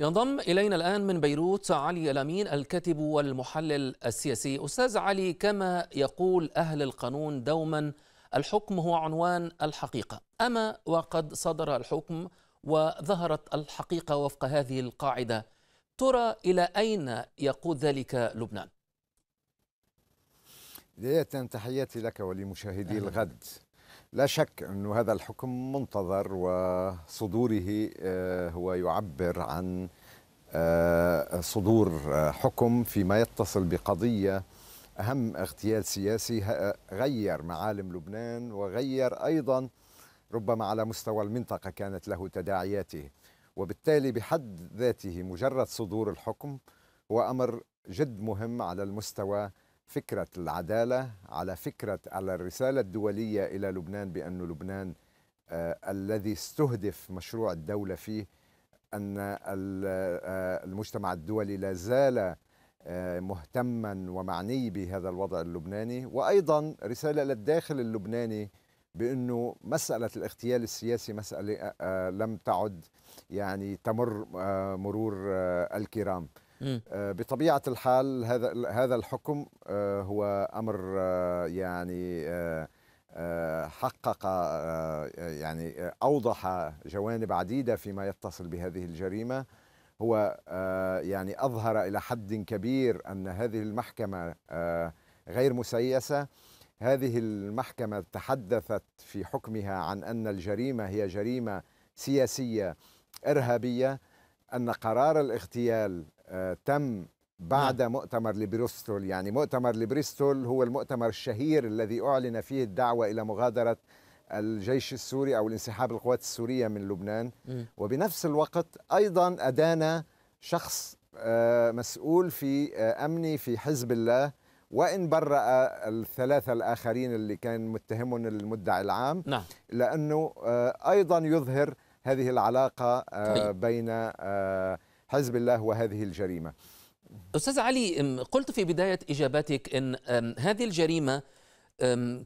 ينضم إلينا الآن من بيروت علي الأمين الكاتب والمحلل السياسي أستاذ علي كما يقول أهل القانون دوما الحكم هو عنوان الحقيقة أما وقد صدر الحكم وظهرت الحقيقة وفق هذه القاعدة ترى إلى أين يقود ذلك لبنان؟ بداية تحياتي لك ولمشاهدي الغد لا شك أن هذا الحكم منتظر وصدوره آه، هو يعبر عن آه، صدور آه، حكم فيما يتصل بقضية أهم اغتيال سياسي غير معالم لبنان وغير أيضا ربما على مستوى المنطقة كانت له تداعياته وبالتالي بحد ذاته مجرد صدور الحكم هو أمر جد مهم على المستوى فكرة العدالة على فكرة على الرسالة الدولية إلى لبنان بأن لبنان آه، الذي استهدف مشروع الدولة فيه أن آه، المجتمع الدولي لا زال آه، مهتما ومعني بهذا الوضع اللبناني وأيضا رسالة للداخل اللبناني بأنه مسألة الاغتيال السياسي مسألة لم تعد يعني تمر مرور الكرام آه، بطبيعه الحال هذا هذا الحكم آه، هو امر آه، يعني حقق يعني اوضح جوانب عديده فيما يتصل بهذه الجريمه هو يعني اظهر الى حد كبير ان هذه المحكمه غير مسيسه هذه المحكمه تحدثت في حكمها عن ان الجريمه هي جريمه سياسيه ارهابيه ان قرار الاغتيال آه، تم بعد نعم. مؤتمر لبريستول يعني مؤتمر لبريستول هو المؤتمر الشهير الذي أعلن فيه الدعوة إلى مغادرة الجيش السوري أو الانسحاب القوات السورية من لبنان م. وبنفس الوقت أيضا أدان شخص آه، مسؤول في آه، أمني في حزب الله وإن برأ الثلاثة الآخرين اللي كان متهمهم المدعي العام نعم. لأنه أيضا يظهر هذه العلاقة طيب. حزب الله وهذه الجريمه استاذ علي قلت في بدايه اجابتك ان هذه الجريمه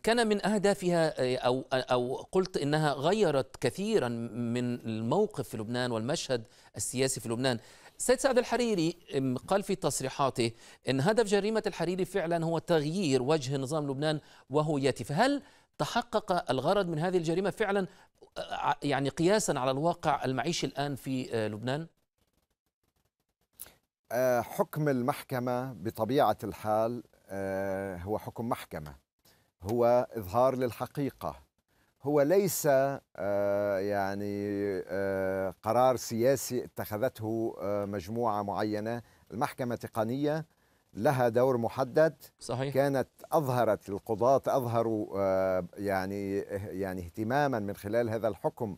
كان من اهدافها او او قلت انها غيرت كثيرا من الموقف في لبنان والمشهد السياسي في لبنان سيد سعد الحريري قال في تصريحاته ان هدف جريمه الحريري فعلا هو تغيير وجه نظام لبنان وهويته فهل تحقق الغرض من هذه الجريمه فعلا يعني قياسا على الواقع المعيشي الان في لبنان آه، حكم المحكمة بطبيعة الحال آه، هو حكم محكمة هو إظهار للحقيقة هو ليس آه، يعني قرار سياسي اتخذته مجموعة معينة المحكمة تقنية لها دور محدد صحيح. كانت أظهرت القضاة أظهروا يعني يعني اهتماما من خلال هذا الحكم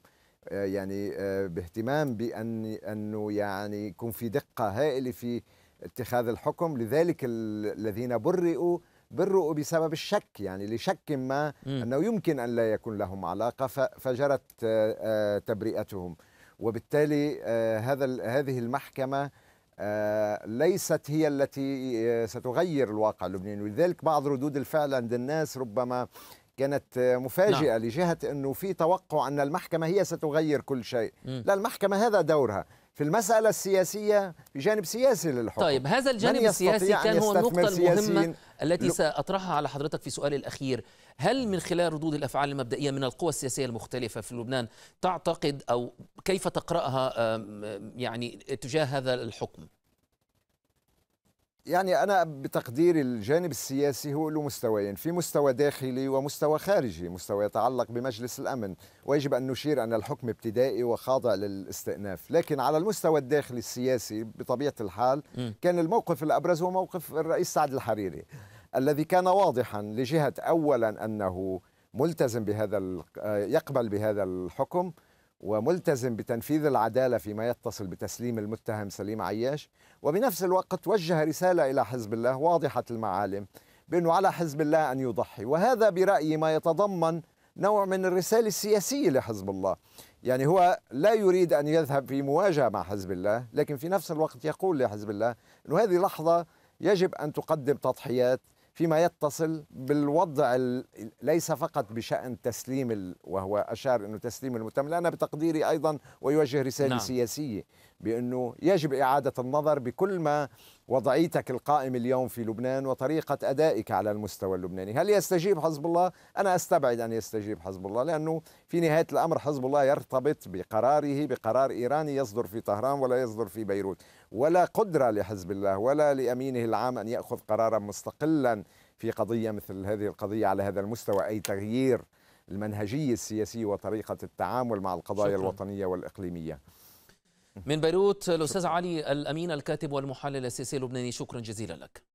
آه، يعني آه، باهتمام بأن أنه يعني يكون في دقة هائلة في اتخاذ الحكم لذلك الذين برئوا برئوا بسبب الشك يعني لشك ما م. أنه يمكن أن لا يكون لهم علاقة فجرت آه، تبرئتهم وبالتالي هذا هذه المحكمة ليست هي التي ستغير الواقع اللبناني ولذلك بعض ردود الفعل عند الناس ربما كانت مفاجئه نعم. لجهه انه في توقع ان المحكمه هي ستغير كل شيء م. لا المحكمه هذا دورها في المسألة السياسية بجانب سياسي للحكم طيب هذا الجانب السياسي كان هو النقطة المهمة التي ل... سأطرحها على حضرتك في سؤالي الأخير هل من خلال ردود الأفعال المبدئية من القوى السياسية المختلفة في لبنان تعتقد أو كيف تقرأها يعني تجاه هذا الحكم؟ يعني أنا بتقديري الجانب السياسي هو له مستويين في مستوى داخلي ومستوى خارجي مستوى يتعلق بمجلس الأمن ويجب أن نشير أن الحكم ابتدائي وخاضع للاستئناف لكن على المستوى الداخلي السياسي بطبيعة الحال كان الموقف الأبرز هو موقف الرئيس سعد الحريري الذي كان واضحا لجهة أولا أنه ملتزم بهذا يقبل بهذا الحكم وملتزم بتنفيذ العداله فيما يتصل بتسليم المتهم سليم عياش وبنفس الوقت وجه رساله الى حزب الله واضحه المعالم بانه على حزب الله ان يضحي وهذا برايي ما يتضمن نوع من الرساله السياسيه لحزب الله يعني هو لا يريد ان يذهب في مواجهه مع حزب الله لكن في نفس الوقت يقول لحزب الله انه هذه لحظه يجب ان تقدم تضحيات فيما يتصل بالوضع ليس فقط بشأن تسليم وهو أشار أنه تسليم المتملك أنا بتقديري أيضا ويوجه رسالة نعم. سياسية بأنه يجب إعادة النظر بكل ما وضعيتك القائم اليوم في لبنان وطريقة أدائك على المستوى اللبناني هل يستجيب حزب الله؟ أنا أستبعد أن يستجيب حزب الله لأنه في نهاية الأمر حزب الله يرتبط بقراره بقرار إيراني يصدر في طهران ولا يصدر في بيروت ولا قدرة لحزب الله ولا لأمينه العام أن يأخذ قرارا مستقلا في قضية مثل هذه القضية على هذا المستوى أي تغيير المنهجية السياسية وطريقة التعامل مع القضايا شكرا. الوطنية والإقليمية من بيروت الأستاذ علي الأمين الكاتب والمحلل السياسي اللبناني شكرا جزيلا لك